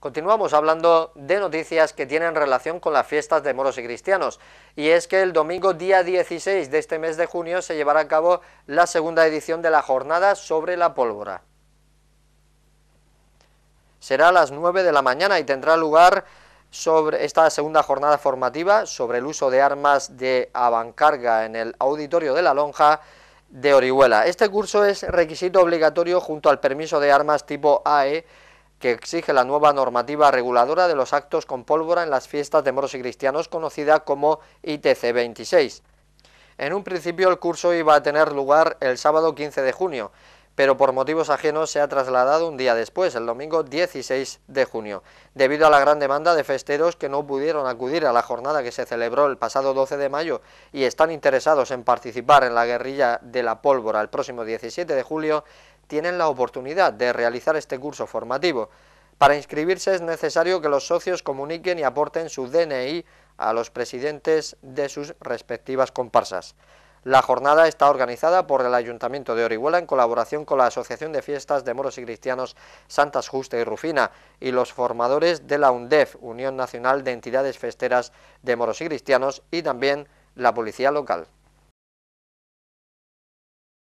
Continuamos hablando de noticias que tienen relación con las fiestas de moros y cristianos, y es que el domingo día 16 de este mes de junio se llevará a cabo la segunda edición de la jornada sobre la pólvora. Será a las 9 de la mañana y tendrá lugar sobre esta segunda jornada formativa sobre el uso de armas de avancarga en el auditorio de la lonja de Orihuela. Este curso es requisito obligatorio junto al permiso de armas tipo AE que exige la nueva normativa reguladora de los actos con pólvora en las fiestas de moros y cristianos, conocida como ITC 26. En un principio el curso iba a tener lugar el sábado 15 de junio, pero por motivos ajenos se ha trasladado un día después, el domingo 16 de junio. Debido a la gran demanda de festeros que no pudieron acudir a la jornada que se celebró el pasado 12 de mayo y están interesados en participar en la guerrilla de la pólvora el próximo 17 de julio, tienen la oportunidad de realizar este curso formativo. Para inscribirse es necesario que los socios comuniquen y aporten su DNI a los presidentes de sus respectivas comparsas. La jornada está organizada por el Ayuntamiento de Orihuela en colaboración con la Asociación de Fiestas de Moros y Cristianos Santas Justa y Rufina y los formadores de la UNDEF, Unión Nacional de Entidades Festeras de Moros y Cristianos, y también la Policía Local.